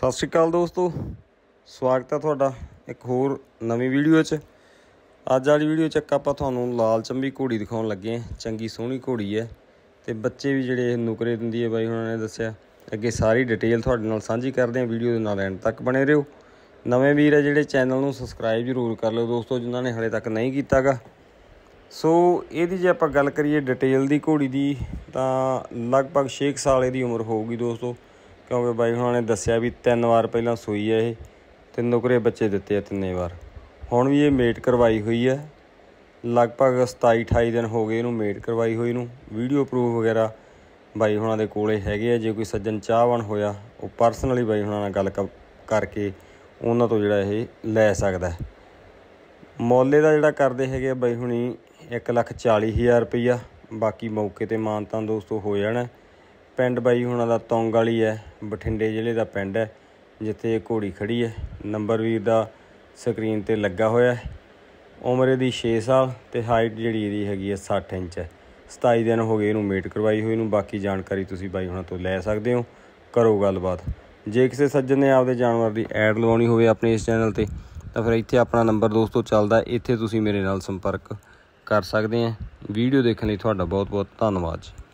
ਸਤਿ ਸ਼੍ਰੀ ਅਕਾਲ ਦੋਸਤੋ ਸਵਾਗਤ ਹੈ ਤੁਹਾਡਾ ਇੱਕ ਹੋਰ ਨਵੀਂ ਵੀਡੀਓ 'ਚ ਅੱਜ ਵਾਲੀ ਵੀਡੀਓ 'ਚ ਇੱਕ ਆਪਾਂ ਤੁਹਾਨੂੰ ਲਾਲ ਚੰਬੀ ਘੋੜੀ ਦਿਖਾਉਣ ਲੱਗੇ ਆਂ ਚੰਗੀ ਸੋਹਣੀ ਘੋੜੀ ਹੈ ਤੇ ਬੱਚੇ ਵੀ ਜਿਹੜੇ ਨੁਕਰੇ ਦਿੰਦੀ ਹੈ ਬਾਈ ਉਹਨਾਂ ਨੇ ਦੱਸਿਆ ਅੱਗੇ ਸਾਰੀ ਡਿਟੇਲ ਤੁਹਾਡੇ ਨਾਲ ਸਾਂਝੀ ਕਰਦੇ ਆਂ ਵੀਡੀਓ ਦੇ ਨਾਲ ਐਂਡ ਤੱਕ ਬਣੇ ਰਹੋ ਨਵੇਂ ਵੀਰ ਹੈ ਜਿਹੜੇ ਚੈਨਲ ਨੂੰ ਸਬਸਕ੍ਰਾਈਬ ਜ਼ਰੂਰ ਕਰ ਲਓ ਦੋਸਤੋ ਜਿਨ੍ਹਾਂ ਨੇ ਹਲੇ ਤੱਕ ਨਹੀਂ ਕੀਤਾਗਾ ਸੋ ਇਹਦੀ ਜੇ ਆਪਾਂ ਗੱਲ ਕਰੀਏ ਡਿਟੇਲ ਦੀ ਘੋੜੀ ਦੀ ਤਾਂ ਲਗਭਗ 6 ਸਾਲ ਇਹਦੀ ਉਮਰ ਹੋਊਗੀ ਦੋਸਤੋ ਕਿਉਂਕਿ ਬਾਈ ਹੁਣਾਂ ਨੇ ਦੱਸਿਆ ਵੀ ਤਿੰਨ ਵਾਰ ਪਹਿਲਾਂ ਸੂਈ ਹੈ ਇਹ ਤੇ ਨੁਕਰੇ ਬੱਚੇ ਦਿੱਤੇ ਆ ਤਿੰਨੇ ਵਾਰ ਹੁਣ ਵੀ ਇਹ ਮੇਟ ਕਰਵਾਈ ਹੋਈ ਹੈ ਲਗਭਗ 27 28 ਦਿਨ ਹੋ ਗਏ ਇਹਨੂੰ ਮੇਟ ਕਰਵਾਈ ਹੋਈ ਨੂੰ ਵੀਡੀਓ ਪ੍ਰੂਫ ਵਗੈਰਾ ਬਾਈ ਹੁਣਾਂ ਦੇ ਕੋਲੇ ਹੈਗੇ ਆ ਜੇ ਕੋਈ ਸੱਜਣ ਚਾਹਵਾਨ ਹੋਇਆ ਉਹ ਪਰਸਨਲੀ ਬਾਈ ਹੁਣਾਂ ਨਾਲ ਗੱਲ ਕਰਕੇ ਉਹਨਾਂ ਤੋਂ ਜਿਹੜਾ ਇਹ ਲੈ ਸਕਦਾ ਮੌਲੇ ਦਾ ਜਿਹੜਾ ਕਰਦੇ ਹੈਗੇ ਬਾਈ ਹੁਣੀ 1,40,000 ਰੁਪਈਆ ਬਾਕੀ ਮੌਕੇ ਤੇ ਮਾਨਤਾ ਦੋਸਤੋ ਹੋ ਜਾਣਾ ਪਿੰਡ ਬਾਈ ਹੁਣਾਂ ਦਾ ਤੌਂਗ ਵਾਲੀ ਹੈ ਬਠਿੰਡੇ ਜ਼ਿਲ੍ਹੇ ਦਾ ਪਿੰਡ ਹੈ ਜਿੱਥੇ ਇਹ ਘੋੜੀ ਖੜੀ ਹੈ ਨੰਬਰ ਵੀਰ ਦਾ ਸਕਰੀਨ ਤੇ ਲੱਗਾ ਹੋਇਆ ਹੈ ਉਮਰ ਇਹਦੀ 6 ਸਾਲ ਤੇ ਹਾਈਟ ਜਿਹੜੀ ਇਹਦੀ ਹੈਗੀ ਹੈ 60 ਇੰਚ ਹੈ 27 ਦਿਨ ਹੋ ਗਏ ਇਹਨੂੰ ਮੇਟ ਕਰਵਾਈ ਹੋਈ ਨੂੰ ਬਾਕੀ ਜਾਣਕਾਰੀ ਤੁਸੀਂ ਬਾਈ ਹੁਣਾਂ ਤੋਂ ਲੈ ਸਕਦੇ ਹੋ ਕਰੋ ਗੱਲਬਾਤ ਜੇ ਕਿਸੇ ਸੱਜਣ ਨੇ ਆਪਦੇ ਜਾਨਵਰ ਦੀ ਐਡ ਲਵਾਉਣੀ ਹੋਵੇ ਆਪਣੇ ਇਸ ਚੈਨਲ ਤੇ ਤਾਂ ਫਿਰ ਇੱਥੇ ਆਪਣਾ ਨੰਬਰ ਦੋਸਤੋ ਚੱਲਦਾ ਇੱਥੇ ਤੁਸੀਂ ਮੇਰੇ ਨਾਲ ਸੰਪਰਕ ਕਰ ਸਕਦੇ ਆ ਵੀਡੀਓ ਦੇਖਣ ਲਈ ਤੁਹਾਡਾ ਬਹੁਤ ਬਹੁਤ ਧੰਨਵਾਦ ਜੀ